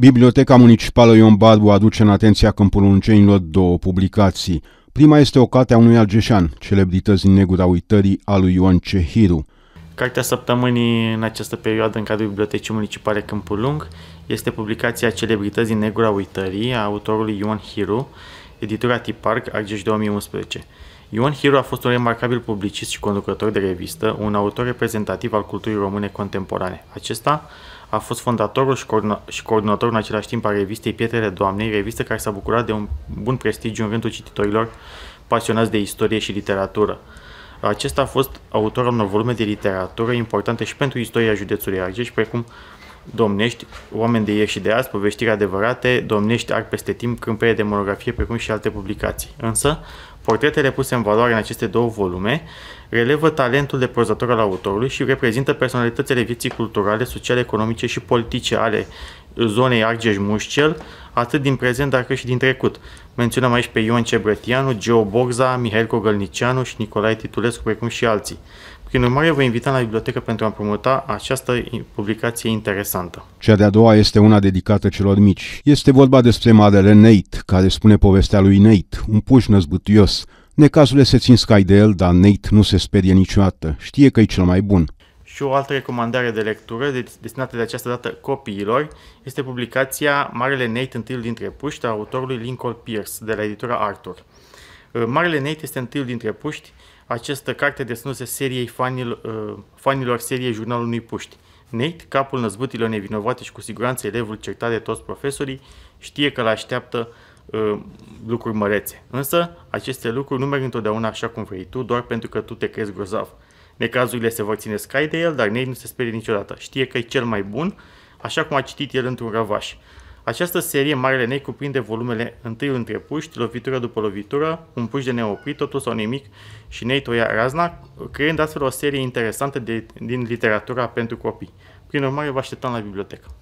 Biblioteca Municipală Ion Badu aduce în atenția câmpuluncenilor două publicații. Prima este o carte a unui algeșan, Celebrități din negura uitării a lui Ion Cehiru. Cartea săptămânii în această perioadă în cadrul Bibliotecii Municipale Câmpul Lung este publicația Celebrități din negura uitării a autorului Ion Hiru, editura Tipark, Argeș 2011. Ion Hiru a fost un remarcabil publicist și conducător de revistă, un autor reprezentativ al culturii române contemporane. Acesta a fost fondatorul și, coordon- și coordonatorul în același timp a revistei Pietrele Doamnei, revistă care s-a bucurat de un bun prestigiu în rândul cititorilor pasionați de istorie și literatură. Acesta a fost autor al unor volume de literatură importante și pentru istoria județului Argeș, precum domnești, oameni de ieri și de azi, poveștiri adevărate, domnești ar peste timp câmpere de monografie precum și alte publicații. Însă, portretele puse în valoare în aceste două volume relevă talentul de prozator al autorului și reprezintă personalitățile vieții culturale, sociale, economice și politice ale zonei Argeș-Mușcel, atât din prezent, dar și din trecut. Menționăm aici pe Ion Cebrătianu, Geo Borza, Mihail Cogălnicianu și Nicolae Titulescu, precum și alții. Prin urmare, vă invităm la bibliotecă pentru a promota această publicație interesantă. Cea de-a doua este una dedicată celor mici. Este vorba despre Marele Nate, care spune povestea lui Nate, un puș năzbâtuios. Necazurile se țin scai de el, dar Nate nu se sperie niciodată. Știe că e cel mai bun. Și o altă recomandare de lectură, destinată de această dată copiilor, este publicația Marele Nate, întâiul dintre puști, a autorului Lincoln Pierce, de la editura Arthur. Uh, Marele Nate este întâiul dintre puști, această carte desnuse seriei uh, fanilor, fanilor seriei jurnalului unui puști. Nate, capul năzbutilor nevinovate și cu siguranță elevul certat de toți profesorii, știe că l-așteaptă uh, lucruri mărețe. Însă, aceste lucruri nu merg întotdeauna așa cum vrei tu, doar pentru că tu te crezi grozav. Necazurile se vor ține scai de el, dar Nate nu se sperie niciodată. Știe că e cel mai bun, așa cum a citit el într-un răvaș. Această serie, Marele Nei, cuprinde volumele întâi între puști, lovitură după lovitură, un puș de neoprit, totul sau nimic și Nate o ia razna, creând astfel o serie interesantă de, din literatura pentru copii. Prin urmare, vă așteptam la bibliotecă.